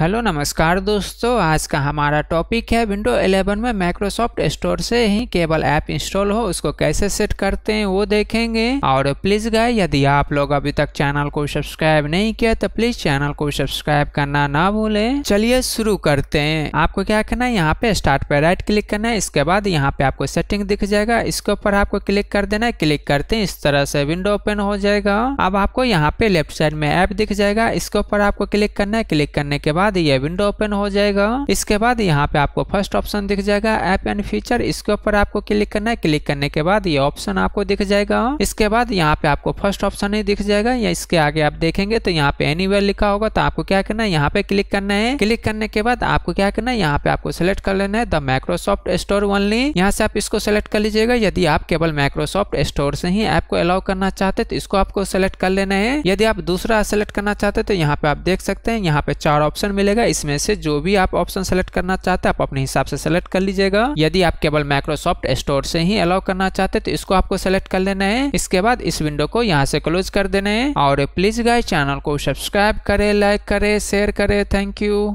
hello नमस्कार दोस्तों आज का हमारा टॉपिक है विंडो 11 में माइक्रोसॉफ्ट स्टोर से ही केबल ऐप इंस्टॉल हो उसको कैसे सेट करते हैं वो देखेंगे और प्लीज गाय यदि आप लोग अभी तक चैनल को सब्सक्राइब नहीं किया तो प्लीज चैनल को सब्सक्राइब करना ना भूले चलिए शुरू करते हैं आपको क्या करना है यहाँ पे स्टार्ट पे राइट क्लिक करना है इसके बाद यहाँ पे आपको सेटिंग दिख जाएगा इसके ऊपर आपको क्लिक कर देना है क्लिक करते हैं इस तरह से विंडो ओपन हो जाएगा अब आपको यहाँ पे लेफ्ट साइड में ऐप दिख जाएगा इसके ऊपर आपको क्लिक करना है क्लिक करने के बाद बाद ये विंडो ओपन हो जाएगा इसके बाद यहाँ पे आपको फर्स्ट ऑप्शन दिख जाएगा ऐप एंड फीचर इसके ऊपर आपको क्लिक करना है क्लिक करने के बाद ये ऑप्शन आपको दिख जाएगा इसके बाद यहाँ पे आपको फर्स्ट ऑप्शन ही दिख जाएगा या इसके आगे आप देखेंगे तो यहाँ पे एनी लिखा होगा तो आपको क्या करना है यहाँ पे क्लिक करना है क्लिक करने के बाद आपको क्या करना है यहाँ पे आपको सिलेक्ट कर लेना है द माइक्रोसॉफ्ट स्टोर ओनली यहाँ से आप इसको सिलेक्ट कर लीजिएगा यदि आप केवल माइक्रोसॉफ्ट स्टोर से ही ऐप को अलाउ करना चाहते तो इसको आपको सिलेक्ट कर लेना है यदि आप दूसरा सिलेक्ट करना चाहते तो यहाँ पे आप देख सकते हैं यहाँ पे चार ऑप्शन मिलेगा इसमें से जो भी आप ऑप्शन सेलेक्ट करना चाहते हैं आप अपने हिसाब से सेलेक्ट कर लीजिएगा यदि आप केवल माइक्रोसॉफ्ट स्टोर से ही अलाउ करना चाहते तो इसको आपको सेलेक्ट कर लेना है इसके बाद इस विंडो को यहाँ से क्लोज कर देना है और प्लीज गाय चैनल को सब्सक्राइब करे लाइक करे शेयर करे थैंक यू